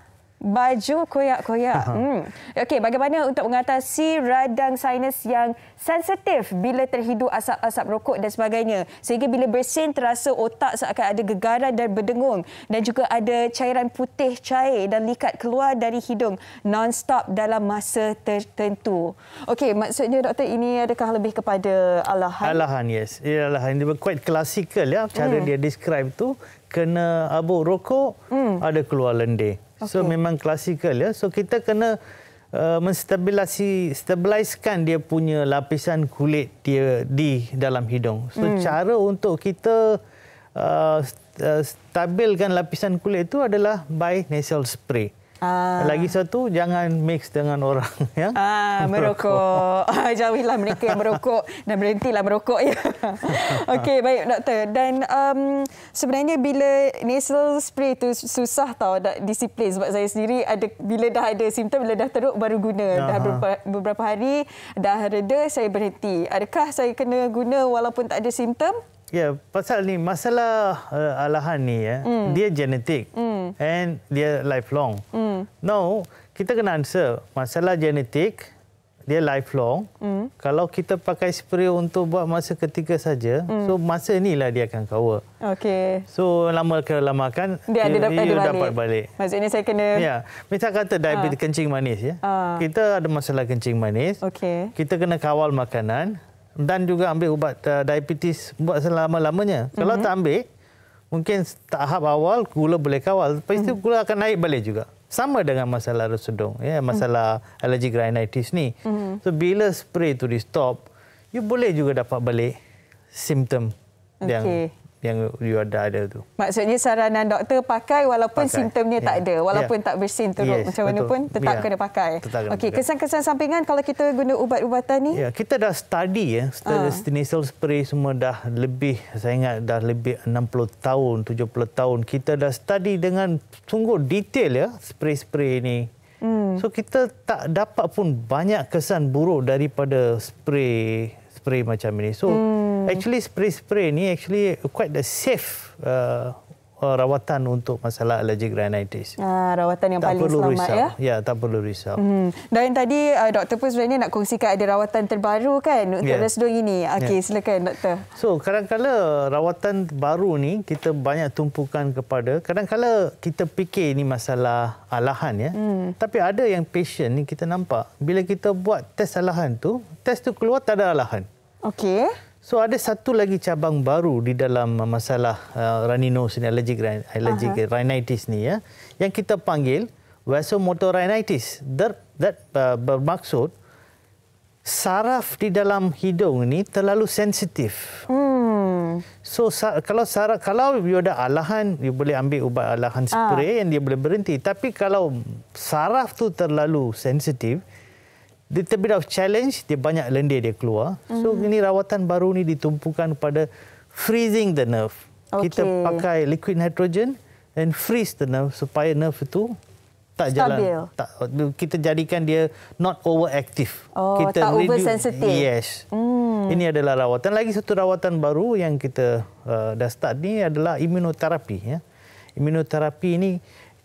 baju koyak-koyak. Hmm. Okey, bagaimana untuk mengatasi radang sinus yang sensitif bila terhidu asap-asap rokok dan sebagainya. Sehingga bila bersin terasa otak seakan ada gegaran dan berdengung dan juga ada cairan putih cair dan likat keluar dari hidung non-stop dalam masa tertentu. Okey, maksudnya doktor ini adakah lebih kepada alahan? Alahan, yes. Ya, alahan. Ia quite classical ya cara hmm. dia describe tu kena abu rokok hmm. ada keluar lendir. Okay. So memang klasikal ya. So kita kena uh, menstabilasi stabiliskan dia punya lapisan kulit dia di dalam hidung. So hmm. cara untuk kita uh, uh stabilkan lapisan kulit itu adalah by nasal spray. Aa. Ah. Lagi satu, jangan mix dengan orang yang Ah, merokok. merokok. Ah, Jauhilah mereka yang merokok dan berhentilah merokok ya. Okey, baik doktor. Dan um, sebenarnya bila nasal spray tu susah tau disiplin sebab saya sendiri ada bila dah ada simptom, bila dah teruk baru guna. Aa. Dah beberapa, beberapa hari dah reda saya berhenti. Adakah saya kena guna walaupun tak ada simptom? Ya, pasal ni masalah uh, alahan ni ya, mm. dia genetik mm. and dia lifelong. Mm. Now, kita kena answer masalah genetik dia lifelong. Mm. Kalau kita pakai spray untuk buat masa ketika saja, mm. so masa inilah dia akan kawa. Okey. So lama ke lama kan dia, dia, dia, dia dapat balik. balik. Maksudnya saya kena Ya. Misal kata diabetes ha. kencing manis ya. Ha. Kita ada masalah kencing manis. Okey. Kita kena kawal makanan dan juga ambil ubat uh, diabetes buat selama-lamanya. Mm-hmm. Kalau mhm. tak ambil, mungkin tahap awal gula boleh kawal, lepas mm-hmm. itu hmm. gula akan naik balik juga. Sama dengan masalah resedung, ya, hmm. masalah mm-hmm. allergic rhinitis ni. Mm-hmm. So bila spray itu di stop, you boleh juga dapat balik simptom okay. yang yang you ada ada tu. Maksudnya saranan doktor pakai walaupun pakai. simptomnya yeah. tak ya. ada, walaupun yeah. tak bersin teruk yes, macam betul. mana pun tetap yeah. kena pakai. Okey, kesan-kesan sampingan kalau kita guna ubat-ubatan ni? Ya, yeah. kita dah study ya, study uh. Ah. nasal spray semua dah lebih saya ingat dah lebih 60 tahun, 70 tahun kita dah study dengan sungguh detail ya spray-spray ini. Hmm. So kita tak dapat pun banyak kesan buruk daripada spray spray macam ini. So hmm. Hmm. Actually spray-spray ni actually quite the safe uh, uh, rawatan untuk masalah allergic rhinitis. Ah rawatan yang tak paling selamat risau. ya. Ya, tak perlu risau. Hmm. Dan tadi uh, doktor pun sebenarnya nak kongsikan ada rawatan terbaru kan untuk yeah. Ya. residen ini. Ya. Okey, yeah. silakan doktor. So, kadang-kala rawatan baru ni kita banyak tumpukan kepada kadang-kala kita fikir ini masalah alahan ya. Hmm. Tapi ada yang patient ni kita nampak bila kita buat test alahan tu, test tu keluar tak ada alahan. Okey. So ada satu lagi cabang baru di dalam uh, masalah uh, runny ni allergic, allergic uh-huh. rhinitis ni ya yang kita panggil vasomotor rhinitis. That, that uh, bermaksud saraf di dalam hidung ni terlalu sensitif. Hmm. So sa- kalau saraf kalau you ada alahan you boleh ambil ubat alahan ah. spray uh. yang dia boleh berhenti tapi kalau saraf tu terlalu sensitif little bit of challenge, dia banyak lendir dia keluar. So mhm. ini rawatan baru ni ditumpukan pada freezing the nerve. Okay. Kita pakai liquid nitrogen and freeze the nerve supaya nerve itu tak jalan. Tak, kita jadikan dia not overactive. Oh, kita tak redu- oversensitive. Yes. Mm. Ini adalah rawatan. Lagi satu rawatan baru yang kita uh, dah start ni adalah imunoterapi. Ya. Imunoterapi ini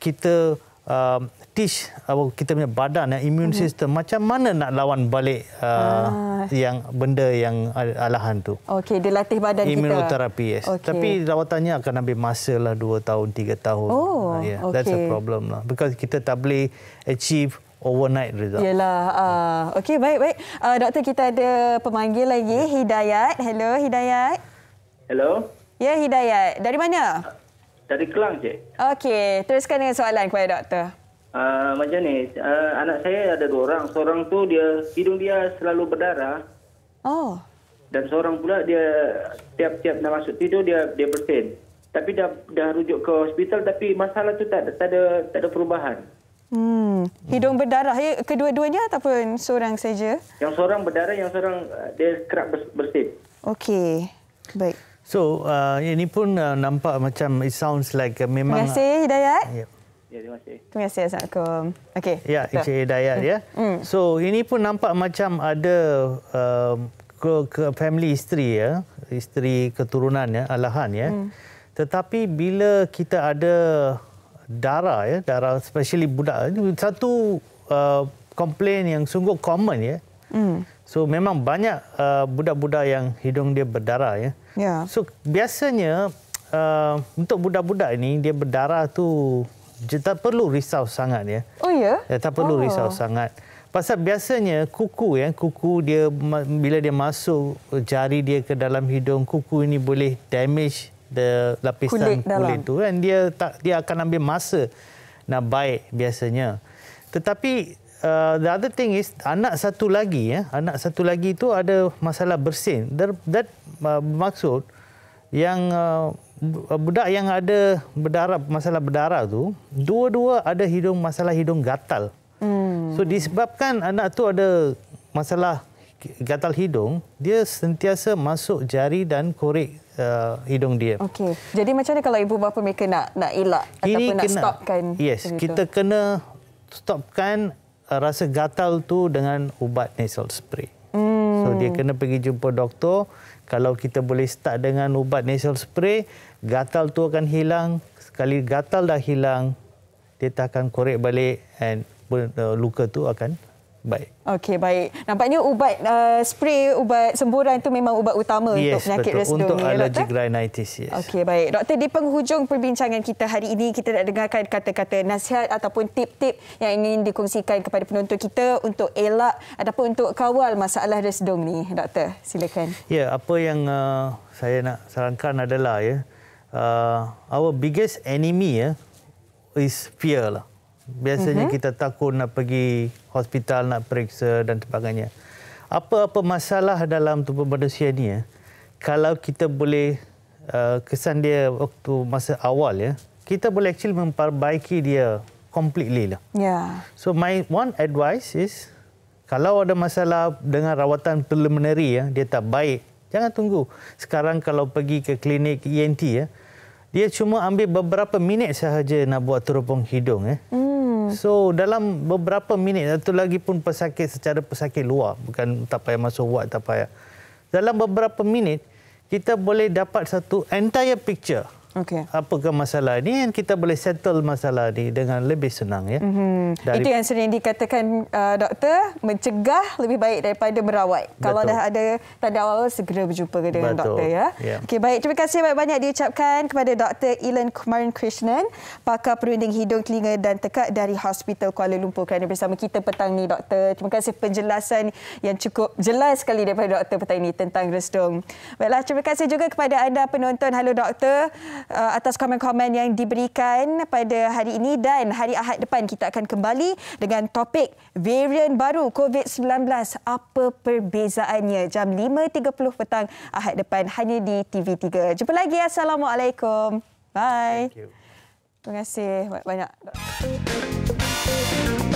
kita uh, teach our, kita punya badan ya immune mm-hmm. system macam mana nak lawan balik uh, ah. yang benda yang alahan tu. Okey, dia latih badan kita. Immunotherapy. Yes. Okay. Tapi rawatannya akan ambil masa lah 2 tahun 3 tahun. Oh, uh, yeah. okay. That's a problem lah because kita tak boleh achieve overnight result. Yalah. Uh, ah. Okey, baik baik. Uh, doktor kita ada pemanggil lagi ya. Hidayat. Hello Hidayat. Hello. Ya Hidayat. Dari mana? Uh dari Kelang, Cik. Okey, teruskan dengan soalan kepada doktor. Uh, macam ni, uh, anak saya ada dua orang. Seorang tu dia hidung dia selalu berdarah. Oh. Dan seorang pula dia tiap-tiap nak masuk tidur dia dia bersin. Tapi dah dah rujuk ke hospital tapi masalah tu tak, tak ada tak ada perubahan. Hmm. Hidung berdarah ya kedua-duanya ataupun seorang saja? Yang seorang berdarah, yang seorang ah, dia kerap bersin. Okey. Baik. So uh, ini pun uh, nampak macam it sounds like uh, memang. Terima kasih Hidayat. Yeah. Ya, terima kasih. Terima kasih Assalamualaikum. Okay. Ya, Encik Hidayat ya. Mm. So, ini pun nampak macam ada uh, ke family isteri ya, isteri keturunan ya, alahan ya. Mm. Tetapi bila kita ada darah ya, darah especially budak, satu uh, komplain yang sungguh common ya. Mm. So memang banyak uh, budak-budak yang hidung dia berdarah ya. Yeah. So biasanya uh, untuk budak-budak ini dia berdarah tu tak perlu risau sangat ya. Oh ya. Yeah? Tak perlu oh. risau sangat. Pasal biasanya kuku ya, kuku dia bila dia masuk jari dia ke dalam hidung, kuku ini boleh damage the lapisan kulit, kulit tu kan dia tak dia akan ambil masa nak baik biasanya. Tetapi uh, the other thing is anak satu lagi ya, anak satu lagi itu ada masalah bersin. That, that uh, maksud yang uh, budak yang ada berdarah masalah berdarah tu, dua-dua ada hidung masalah hidung gatal. Hmm. So disebabkan anak tu ada masalah gatal hidung, dia sentiasa masuk jari dan korek Uh, hidung dia. Okey. Jadi macam mana kalau ibu bapa mereka nak nak elak Ini ataupun kena, nak stopkan? Yes, kita kena stopkan Uh, rasa gatal tu dengan ubat nasal spray. Hmm. So dia kena pergi jumpa doktor. Kalau kita boleh start dengan ubat nasal spray, gatal tu akan hilang. Sekali gatal dah hilang, dia takkan korek balik and uh, luka tu akan baik. Okey, baik. Nampaknya ubat uh, spray, ubat semburan itu memang ubat utama yes, untuk penyakit betul. respiratory. Untuk alergi ya, rhinitis, yes. Okey, baik. Doktor, di penghujung perbincangan kita hari ini, kita nak dengarkan kata-kata nasihat ataupun tip-tip yang ingin dikongsikan kepada penonton kita untuk elak ataupun untuk kawal masalah resdung ni, Doktor. Silakan. Ya, apa yang uh, saya nak sarankan adalah ya, uh, our biggest enemy ya, is fear lah. Biasanya mm-hmm. kita takut nak pergi hospital nak periksa dan sebagainya. Apa-apa masalah dalam tubuh manusia ni ya? Kalau kita boleh uh, kesan dia waktu masa awal ya, kita boleh actually memperbaiki dia completely lah. Yeah. So my one advice is kalau ada masalah dengan rawatan preliminary ya, dia tak baik, jangan tunggu. Sekarang kalau pergi ke klinik ENT ya, dia cuma ambil beberapa minit sahaja nak buat teropong hidung eh. Mm. So dalam beberapa minit satu lagi pun pesakit secara pesakit luar bukan tak payah masuk ward tak payah. Dalam beberapa minit kita boleh dapat satu entire picture Okay. Apakah masalah ini yang kita boleh settle masalah ini dengan lebih senang ya. Mm-hmm. Dari... Itu yang sering dikatakan uh, doktor, mencegah lebih baik daripada merawat. Betul. Kalau dah ada tanda awal segera berjumpa dengan Betul. doktor ya. Yeah. Okey baik, terima kasih banyak-banyak diucapkan kepada Dr. Ilan Kumaran Krishnan, pakar perunding hidung telinga dan tekak dari Hospital Kuala Lumpur kerana bersama kita petang ni doktor. Terima kasih penjelasan yang cukup jelas sekali daripada doktor petang ini tentang restung. Baiklah, terima kasih juga kepada anda penonton Halo Doktor. Uh, atas komen-komen yang diberikan pada hari ini dan hari Ahad depan kita akan kembali dengan topik varian baru COVID-19. Apa perbezaannya? Jam 5.30 petang Ahad depan hanya di TV3. Jumpa lagi. Assalamualaikum. Bye. Thank you. Terima kasih banyak-banyak.